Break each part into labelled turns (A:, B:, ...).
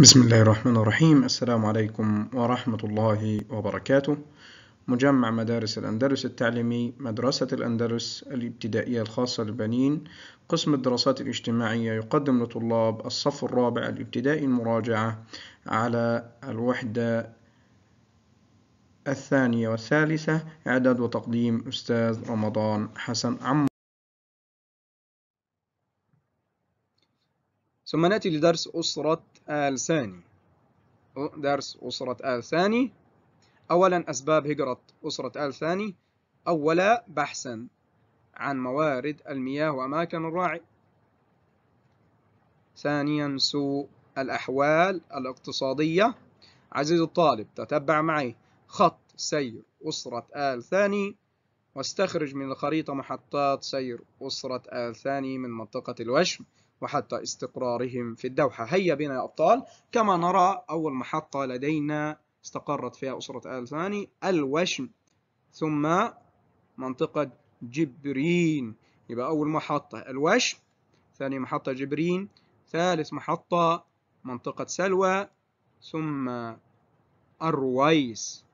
A: بسم الله الرحمن الرحيم السلام عليكم ورحمة الله وبركاته مجمع مدارس الأندلس التعليمي مدرسة الأندلس الابتدائية الخاصة للبنين قسم الدراسات الاجتماعية يقدم لطلاب الصف الرابع الابتدائي المراجعة على الوحدة الثانية والثالثة إعداد وتقديم أستاذ رمضان حسن عمر ثم نأتي لدرس أسرة آل ثاني درس أسرة آل ثاني أولا أسباب هجرة أسرة آل ثاني أولا بحثا عن موارد المياه وأماكن الراعي ثانيا سوء الأحوال الاقتصادية عزيزي الطالب تتبع معي خط سير أسرة آل ثاني واستخرج من الخريطة محطات سير أسرة آل ثاني من منطقة الوشم وحتى استقرارهم في الدوحة هيا بنا يا أبطال كما نرى أول محطة لدينا استقرت فيها أسرة آل ثاني الوشم ثم منطقة جبرين يبقى أول محطة الوشم ثاني محطة جبرين ثالث محطة منطقة سلوى ثم الرويس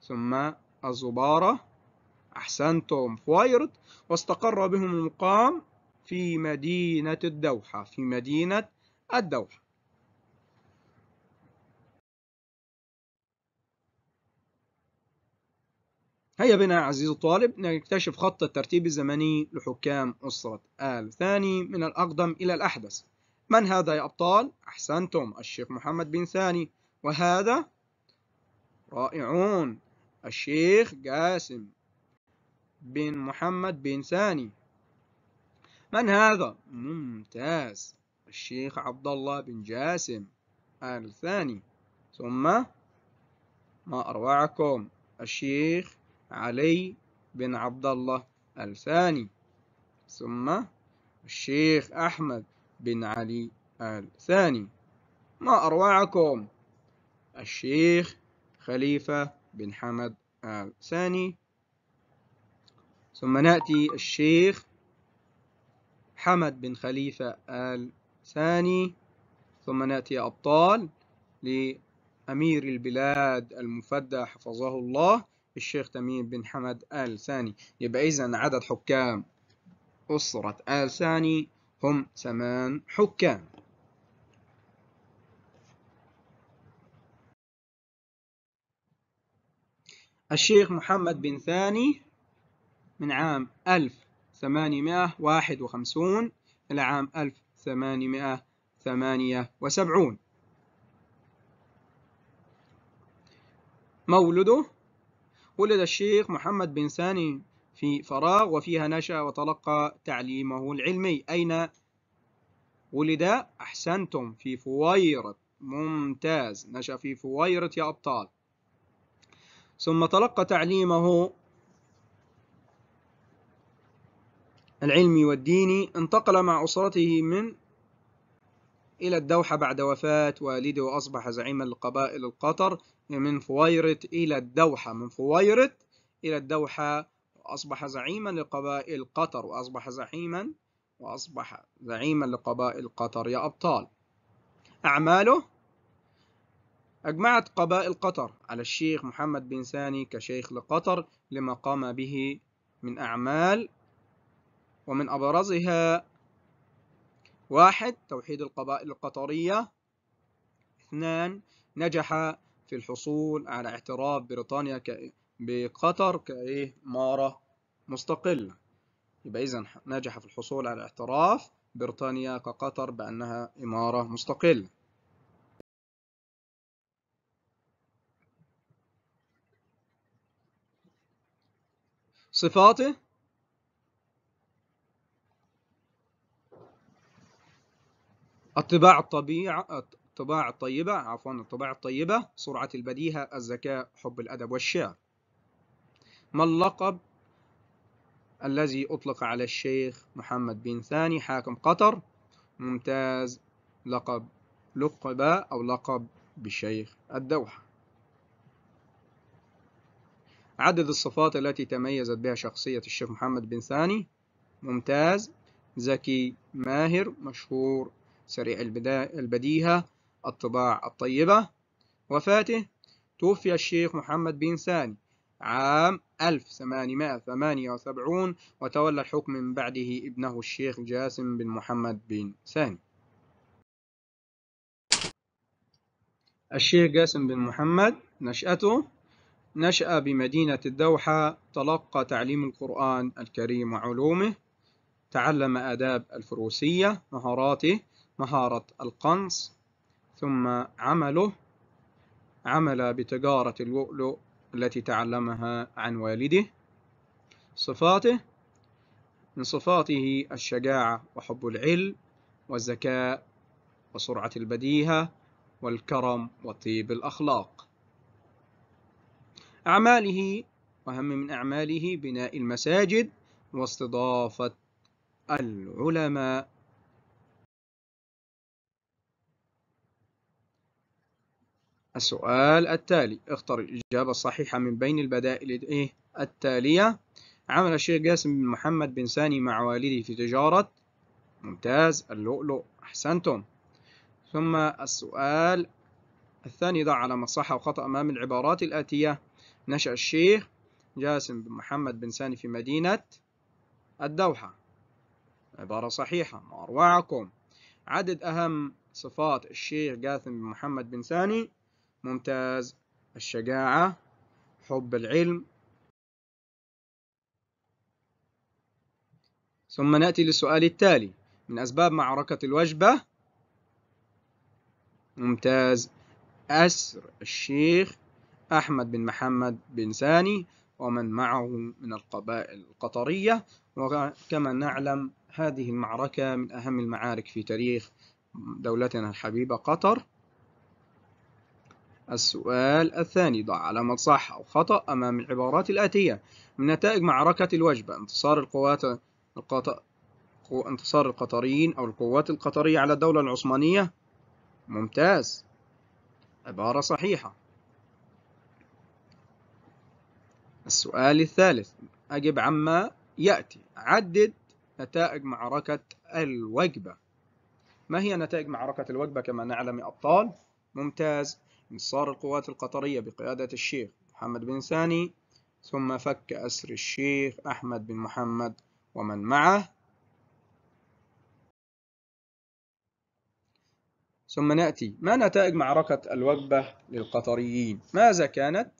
A: ثم الزبارة أحسنتم فويرد واستقر بهم المقام في مدينة الدوحة في مدينة الدوحة هيا بنا عزيزي الطالب نكتشف خط الترتيب الزمني لحكام أسرة آل ثاني من الأقدم إلى الأحدث من هذا يا أبطال؟ أحسنتم الشيخ محمد بن ثاني وهذا رائعون الشيخ جاسم بن محمد بن ثاني من هذا؟ ممتاز الشيخ عبد الله بن جاسم آل ثاني ثم ما أروعكم الشيخ علي بن عبد الله الثاني ثم الشيخ أحمد بن علي الثاني ما أروعكم الشيخ خليفة بن حمد الثاني ثم نأتي الشيخ حمد بن خليفة آل ثاني ثم نأتي أبطال لأمير البلاد المفدى حفظه الله الشيخ تميم بن حمد آل ثاني يبقى إذا عدد حكام أسرة آل ثاني هم ثمان حكام الشيخ محمد بن ثاني من عام 1851 إلى عام 1878 مولده ولد الشيخ محمد بن ساني في فراغ وفيها نشأ وتلقى تعليمه العلمي أين ولد أحسنتم في فويرة ممتاز نشأ في فويرة يا أبطال ثم تلقى تعليمه العلمي والديني انتقل مع أسرته من إلى الدوحة بعد وفاة والده وأصبح زعيما لقبائل القطر من فويرة إلى الدوحة من فويرة إلى الدوحة وأصبح زعيما لقبائل قطر وأصبح زعيما وأصبح زعيما لقبائل قطر يا أبطال أعماله أجمعت قبائل قطر على الشيخ محمد بن ساني كشيخ لقطر لما قام به من أعمال ومن أبرزها واحد توحيد القبائل القطرية اثنان نجح في الحصول على اعتراف بريطانيا بقطر كإمارة مستقلة يبقى إذا نجح في الحصول على اعتراف بريطانيا كقطر بأنها إمارة مستقلة صفاته الطباع الطبيعة الطباع الطيبة عفوا الطباع الطيبة سرعة البديهة الذكاء حب الأدب والشعر ما اللقب الذي أطلق على الشيخ محمد بن ثاني حاكم قطر ممتاز لقب لقب أو لقب بشيخ الدوحة عدد الصفات التي تميزت بها شخصية الشيخ محمد بن ثاني ممتاز ذكي ماهر مشهور سريع البديهة الطباع الطيبة وفاته توفي الشيخ محمد بن ساني عام 1878 وتولى الحكم من بعده ابنه الشيخ جاسم بن محمد بن ساني الشيخ جاسم بن محمد نشأته نشأ بمدينة الدوحة تلقى تعليم القرآن الكريم وعلومه تعلم آداب الفروسية مهاراته مهارة القنص ثم عمله عمل بتجارة اللؤلؤ التي تعلمها عن والده صفاته من صفاته الشجاعة وحب العلم والذكاء وسرعة البديهة والكرم وطيب الأخلاق أعماله وهم من أعماله بناء المساجد واستضافة العلماء السؤال التالي اختر الإجابة الصحيحة من بين البدائل إيه؟ التالية عمل الشيخ قاسم بن محمد بن ساني مع والده في تجارة ممتاز اللؤلؤ أحسنتم ثم السؤال الثاني ضع على صح وخطأ أمام العبارات الآتية نشأ الشيخ جاسم بن محمد بن ساني في مدينة الدوحة عبارة صحيحة ما أروعكم عدد أهم صفات الشيخ جاسم بن محمد بن ساني ممتاز الشجاعة حب العلم ثم نأتي للسؤال التالي من أسباب معركة الوجبة ممتاز أسر الشيخ أحمد بن محمد بن ساني ومن معه من القبائل القطرية وكما نعلم هذه المعركة من أهم المعارك في تاريخ دولتنا الحبيبة قطر السؤال الثاني ضع علامة صح أو خطأ أمام العبارات الآتية من نتائج معركة الوجبة انتصار القوات القط... انتصار القطريين أو القوات القطرية على الدولة العثمانية ممتاز عبارة صحيحة السؤال الثالث أجب عما يأتي عدد نتائج معركة الوجبة ما هي نتائج معركة الوجبة كما نعلم أبطال ممتاز انتصار القوات القطرية بقيادة الشيخ محمد بن ثاني ثم فك أسر الشيخ أحمد بن محمد ومن معه ثم نأتي ما نتائج معركة الوجبة للقطريين ماذا كانت؟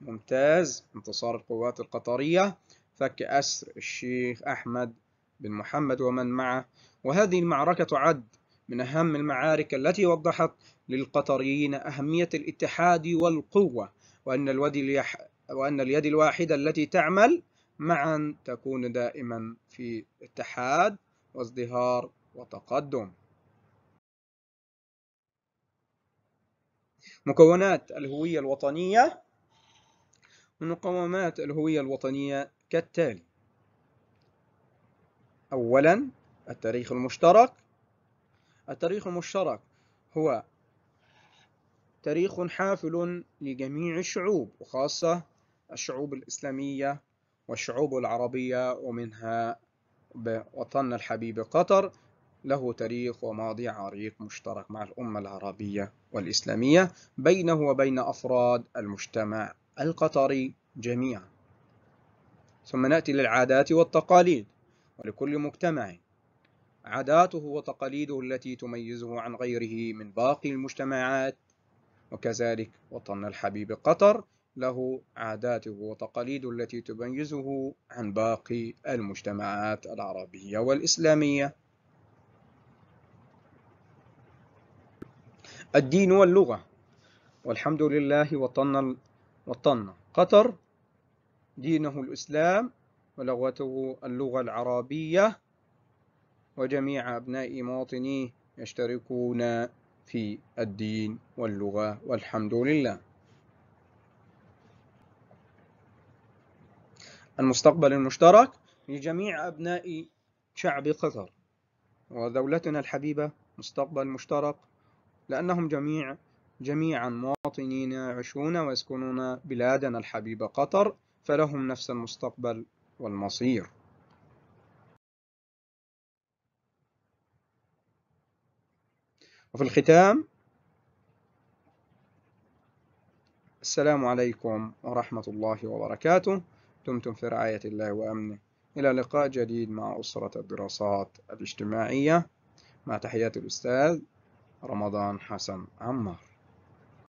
A: ممتاز انتصار القوات القطرية فك أسر الشيخ أحمد بن محمد ومن معه وهذه المعركة تعد من أهم المعارك التي وضحت للقطريين أهمية الاتحاد والقوة وأن, اليح... وأن اليد الواحدة التي تعمل معا تكون دائما في اتحاد وازدهار وتقدم مكونات الهوية الوطنية من مقومات الهوية الوطنية كالتالي أولا التاريخ المشترك التاريخ المشترك هو تاريخ حافل لجميع الشعوب وخاصة الشعوب الإسلامية والشعوب العربية ومنها وطن الحبيب قطر له تاريخ وماضي عريق مشترك مع الأمة العربية والإسلامية بينه وبين أفراد المجتمع القطري جميعا ثم نأتي للعادات والتقاليد ولكل مجتمع عاداته وتقاليده التي تميزه عن غيره من باقي المجتمعات وكذلك وطن الحبيب قطر له عاداته وتقاليده التي تميزه عن باقي المجتمعات العربية والإسلامية الدين واللغة والحمد لله وطن وطن قطر دينه الإسلام ولغته اللغة العربية وجميع أبناء مواطنيه يشتركون في الدين واللغة والحمد لله المستقبل المشترك لجميع أبناء شعب قطر ودولتنا الحبيبة مستقبل مشترك لأنهم جميع جميعا مواطنين يعيشون ويسكنون بلادنا الحبيبة قطر فلهم نفس المستقبل والمصير وفي الختام السلام عليكم ورحمة الله وبركاته دمتم في رعاية الله وأمنه إلى لقاء جديد مع أسرة الدراسات الاجتماعية مع تحيات الأستاذ رمضان حسن عمار